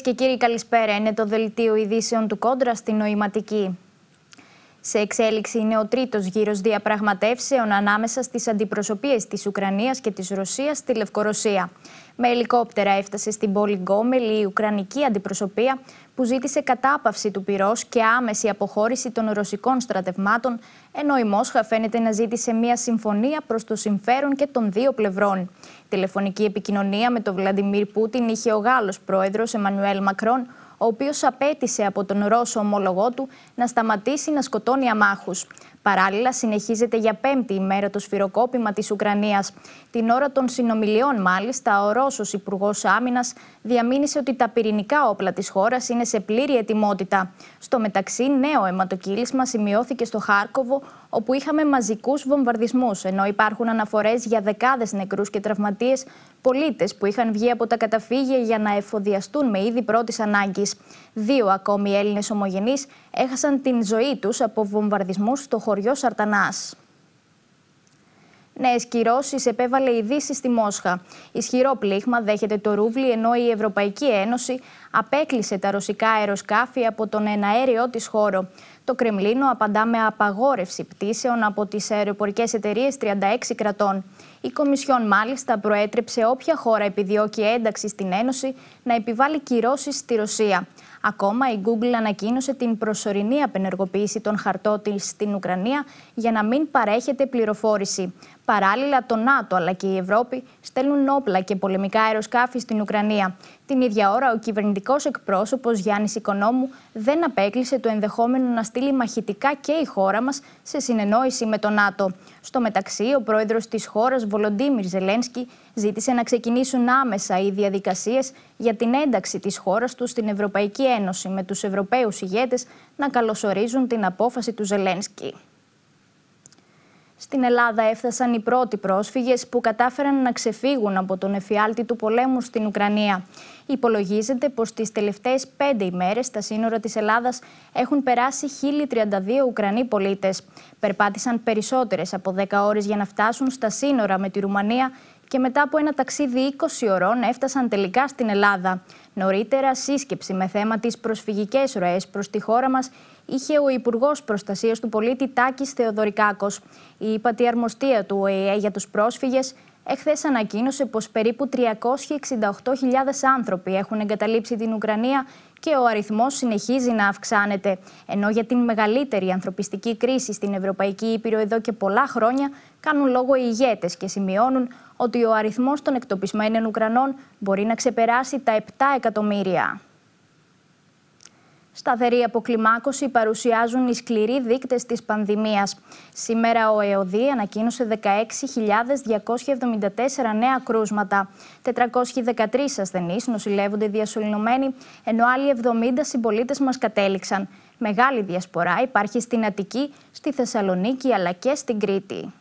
Κυρίες και κύριοι, καλησπέρα. Είναι το δελτίο ειδήσεων του Κόντρα στην Νοηματική. Σε εξέλιξη είναι ο τρίτος γύρος διαπραγματεύσεων ανάμεσα στις αντιπροσωπείες της Ουκρανίας και της Ρωσίας στη Λευκορωσία. Με ελικόπτερα έφτασε στην πόλη Γκόμελη η Ουκρανική αντιπροσωπεία που ζήτησε κατάπαυση του πυρός και άμεση αποχώρηση των ρωσικών στρατευμάτων, ενώ η Μόσχα φαίνεται να ζήτησε μια συμφωνία προς το συμφέρον και των δύο πλευρών. Τηλεφωνική επικοινωνία με τον Βλαντιμίρ Πούτιν είχε ο Γάλλος πρόεδρος Εμμανουέλ Μακρόν, ο οποίος απέτησε από τον Ρώσο ομόλογό του να σταματήσει να σκοτώνει αμάχους. Παράλληλα, συνεχίζεται για πέμπτη ημέρα το σφυροκόπημα της Ουκρανίας. Την ώρα των συνομιλιών, μάλιστα, ο Ρώσος Υπουργός Άμυνας διαμήνυσε ότι τα πυρηνικά όπλα της χώρας είναι σε πλήρη ετοιμότητα. Στο μεταξύ, νέο αιματοκύλισμα σημειώθηκε στο Χάρκοβο, όπου είχαμε μαζικούς βομβαρδισμούς, ενώ υπάρχουν αναφορές για δεκάδες νεκρούς και τραυματίες πολίτες που είχαν βγει από τα καταφύγια για να εφοδιαστούν με είδη πρώτης ανάγκης. Δύο ακόμη Έλληνες ομογενείς έχασαν την ζωή τους από βομβαρδισμούς στο χωριό χωριό Σαρτανάς. Νέες κυρώσεις επέβαλε η Δύση στη Μόσχα. Ισχυρό πλήγμα δέχεται το ρούβλι, ενώ η Ευρωπαϊκή Ένωση απέκλεισε τα ρωσικά αεροσκάφη από τον εναέριό της χώρο. Το Κρεμλίνο απαντά με απαγόρευση πτήσεων από τις αεροπορικές εταιρείες 36 κρατών. Η Κομισιόν, μάλιστα, προέτρεψε όποια χώρα επιδιώκει ένταξη στην Ένωση να επιβάλλει κυρώσεις στη Ρωσία. Ακόμα η Google ανακοίνωσε την προσωρινή απενεργοποίηση των χαρτών της στην Ουκρανία για να μην παρέχεται πληροφόρηση. Παράλληλα, το ΝΑΤΟ αλλά και η Ευρώπη στέλνουν όπλα και πολεμικά αεροσκάφη στην Ουκρανία. Την ίδια ώρα, ο κυβερνητικός εκπρόσωπος Γιάννης Οικονόμου δεν απέκλεισε το ενδεχόμενο να στείλει μαχητικά και η χώρα μας σε συνεννόηση με το ΝΑΤΟ. Στο μεταξύ, ο πρόεδρος της χώρας, Βολοντίμιρ Ζελένσκι, ζήτησε να ξεκινήσουν άμεσα οι διαδικασίες για την ένταξη της χώρας του στην Ευρωπαϊκή Ένωση, με τους Ευρωπαίους ηγέτες να καλωσορίζουν την απόφαση του Ζελένσκι. Στην Ελλάδα έφτασαν οι πρώτοι πρόσφυγες που κατάφεραν να ξεφύγουν από τον εφιάλτη του πολέμου στην Ουκρανία. Υπολογίζεται πως τις τελευταίες πέντε ημέρες στα σύνορα της Ελλάδας έχουν περάσει 1.032 Ουκρανοί πολίτες. Περπάτησαν περισσότερες από 10 ώρες για να φτάσουν στα σύνορα με τη Ρουμανία και μετά από ένα ταξίδι 20 ωρών έφτασαν τελικά στην Ελλάδα. Νωρίτερα, σύσκεψη με θέμα τις προσφυγικές ροές προς τη χώρα μας είχε ο Υπουργός Προστασίας του Πολίτη Τάκης Θεοδωρικάκος. Η υπατή του ΟΕΕ για τους πρόσφυγες εχθές ανακοίνωσε πως περίπου 368.000 άνθρωποι έχουν εγκαταλείψει την Ουκρανία και ο αριθμός συνεχίζει να αυξάνεται. Ενώ για την μεγαλύτερη ανθρωπιστική κρίση στην Ευρωπαϊκή Ήπειρο εδώ και πολλά χρόνια κάνουν λόγο οι ηγέτες και σημειώνουν ότι ο αριθμός των εκτοπισμένων Ουκρανών μπορεί να ξεπεράσει τα 7 εκατομμύρια. Σταθερή αποκλιμάκωση παρουσιάζουν οι σκληροί δείκτες της πανδημίας. Σήμερα ο ΕΟΔΗ ανακοίνωσε 16.274 νέα κρούσματα. 413 ασθενείς νοσηλεύονται διασωληνωμένοι, ενώ άλλοι 70 συμπολίτες μας κατέληξαν. Μεγάλη διασπορά υπάρχει στην Αττική, στη Θεσσαλονίκη αλλά και στην Κρήτη.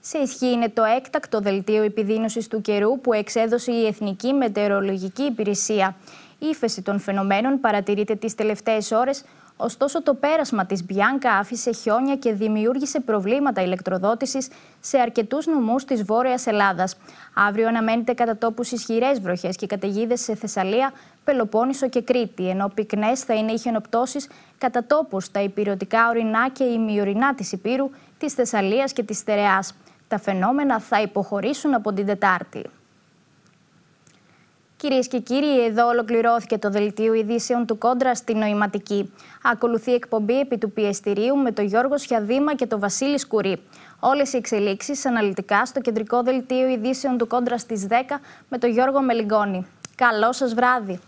Σε ισχύ είναι το έκτακτο δελτίο επιδείνωσης του καιρού που εξέδωσε η Εθνική Μετεωρολογική Υπηρεσία ύφεση των φαινομένων παρατηρείται τις τελευταίες ώρες, ωστόσο το πέρασμα της Μπιάνκα άφησε χιόνια και δημιούργησε προβλήματα ηλεκτροδότησης σε αρκετούς νομούς της Βόρειας Ελλάδας. Αύριο αναμένεται κατά τόπους ισχυρές βροχές και καταιγίδες σε Θεσσαλία, Πελοπόννησο και Κρήτη, ενώ πυκνές θα είναι οι χιονοπτώσεις κατά τόπους στα υπηρετικά ορεινά και ημιορεινά της Υπήρου, της Θεσσαλίας και της Στερεά. Τα φαινόμενα θα υποχωρήσουν από την Τετάρτη. Κυρίες και κύριοι, εδώ ολοκληρώθηκε το δελτίο ειδήσεων του Κόντρα στη Νοηματική. Ακολουθεί εκπομπή επί του πιεστηρίου με τον Γιώργο Σιαδήμα και τον Βασίλη Σκουρή. Όλες οι εξελίξεις αναλυτικά στο κεντρικό δελτίο ειδήσεων του Κόντρα στις 10 με τον Γιώργο Μελιγκόνη. Καλό σας βράδυ.